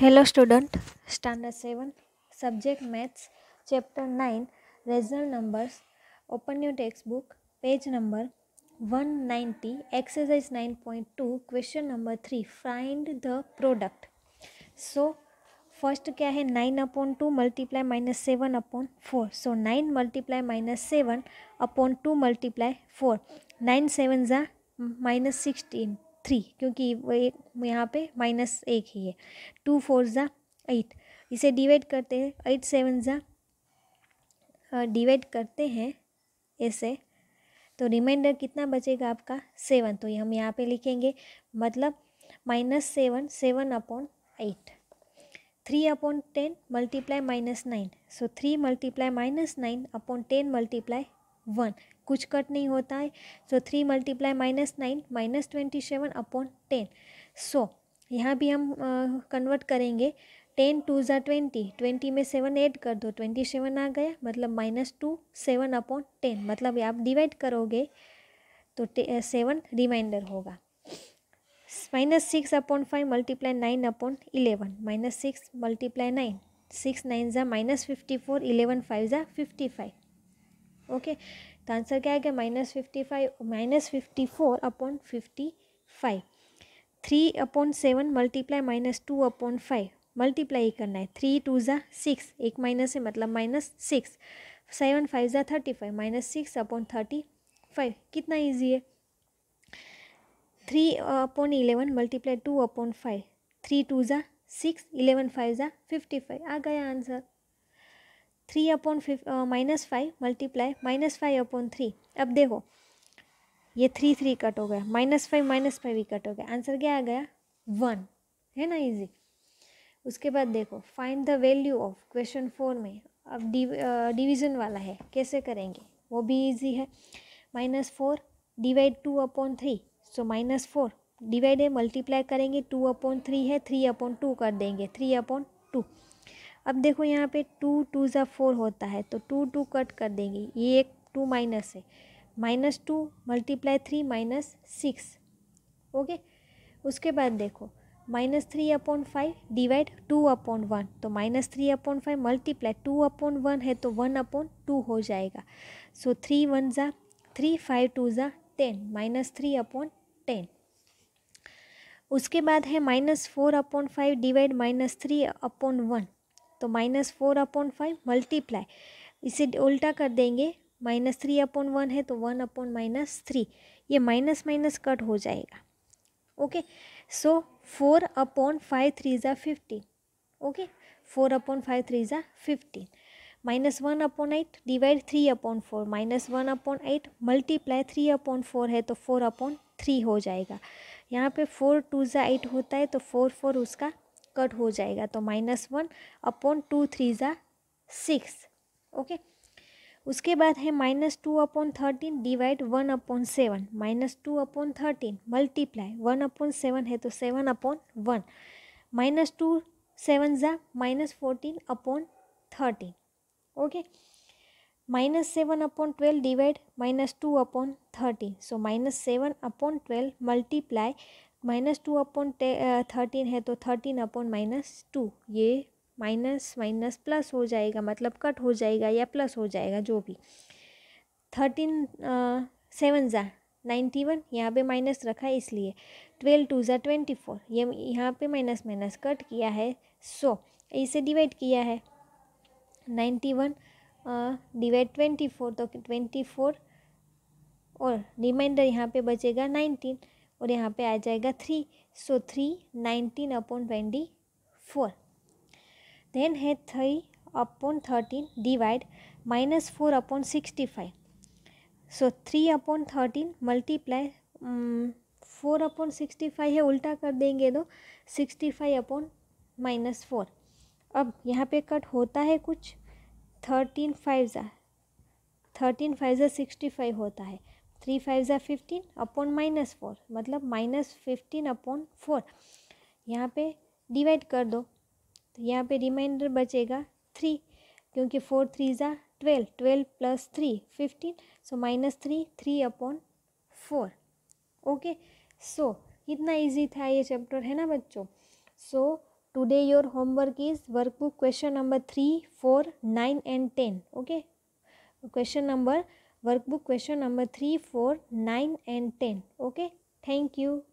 hello student standard seven subject maths chapter nine rational numbers open you text book page number one ninety exercise nine point two question number three find the product so first क्या है nine upon two multiply minus seven upon four so nine multiply minus seven upon two multiply four nine seven ज़ा minus sixteen three क्योंकि वो एक यहाँ पे minus एक ही है टू फोर ज़ा एट इसे डिवाइड करते हैं एट सेवन ज़ा डिवाइड करते हैं ऐसे तो रिमाइंडर कितना बचेगा आपका सेवन तो ये हम यहाँ पे लिखेंगे मतलब minus seven seven upon eight three upon ten multiply minus nine so three multiply minus nine upon ten multiply one कुछ कट नहीं होता है so three multiply minus nine minus twenty seven upon ten so यहाँ भी हम convert uh, करेंगे ten two ज़ा twenty twenty में सेवन ऐड कर दो ट्वेंटी सेवन आ गया मतलब minus two seven upon ten मतलब आप डिवाइड करोगे तो सेवन रिमाइंडर होगा minus six upon five multiply nine upon eleven minus six multiply nine six nine ज़ा minus fifty four eleven five ज़ा फिफ्टी फाइव ओके तो आंसर क्या आएगा minus fifty five minus fifty four upon fifty five three upon seven multiply minus two upon five multiply करना है three two ज़ा six एक minus है मतलब माइनस सिक्स सेवन फाइव ज़ा thirty five minus six upon thirty five कितना easy है three upon eleven multiply two upon five three two ज़ा सिक्स इलेवन फाइव ज़ा फिफ्टी फाइव आ गया आंसर थ्री अपॉन फिफ minus five multiply minus five upon three अब देखो ये थ्री थ्री कट हो गया माइनस फाइव माइनस फाइव ही कट हो गया आंसर क्या आ गया वन है ना इजी उसके बाद देखो find the value of question four में अब डिवीजन वाला है कैसे करेंगे वो भी इजी है minus four divide two upon three so minus four divide है मल्टीप्लाई करेंगे टू अपॉन थ्री है थ्री अपॉन टू कर देंगे थ्री अपॉन टू अब देखो यहाँ पे टू टू ज़ा फोर होता है तो टू टू कट कर देंगे ये एक टू माइनस है minus two multiply three minus six okay उसके बाद देखो minus three upon five divide two upon one तो minus three upon five multiply two upon one है तो वन अपॉन टू हो जाएगा सो थ्री वन ज़ा थ्री फाइव टू ज़ा ten minus three upon ten उसके बाद है minus four upon five divide minus three upon one तो minus four upon five multiply इसे उल्टा कर देंगे माइनस थ्री अपॉन वन है तो वन अपॉन माइनस थ्री ये माइनस माइनस कट हो जाएगा okay so four upon five three ज़ा fifteen okay four upon five three ज़ा fifteen minus one upon eight divide three upon four minus one upon eight multiply three upon four है तो four upon three हो जाएगा यहाँ पे four to ज़ा eight होता है तो फोर फोर उसका कट हो जाएगा तो minus one upon two three ज़ा सिक्स ओके उसके बाद है minus two upon thirteen divide one upon seven minus two upon thirteen multiply one upon seven है तो seven upon one minus two seven ज़ा minus fourteen upon thirteen okay minus seven upon twelve divide minus two upon thirteen so minus seven upon twelve multiply minus two upon thirteen है तो thirteen upon minus to ये minus minus plus हो जाएगा मतलब cut हो जाएगा या plus हो जाएगा जो भी थर्टीन सेवन ज़ा नाइन्टी वन यहाँ पर माइनस रखा है इसलिए ट्वेल्व टू ज़ा ट्वेंटी फोर ये यहाँ पे माइनस माइनस कट किया है सो so, इसे डिवाइड किया है ninety one divide twenty four तो ट्वेंटी फोर और रिमाइंडर यहाँ पे बचेगा नाइन्टीन और यहाँ पे आ जाएगा three so three nineteen upon twenty four then है three upon thirteen divide minus four upon sixty five so three upon thirteen multiply four upon sixty five है उल्टा कर देंगे तो sixty five upon minus four अब यहाँ पे cut होता है कुछ थर्टीन फाइव ज़ा थर्टीन फाइव ज़ा सिक्सटी फाइव होता है थ्री फाइव ज़ा फिफ्टीन अपॉन माइनस फोर मतलब माइनस फिफ्टीन अपॉन फोर यहाँ पे डिवाइड कर दो तो यहाँ पे रिमाइंडर बचेगा थ्री क्योंकि फोर थ्री ज़ा twelve twelve plus three fifteen so minus three three upon four okay so कितना इजी था ये चैप्टर है ना बच्चों so today your homework is workbook question number three four nine and ten okay question number workbook question number 3 4 9 and 10 okay thank you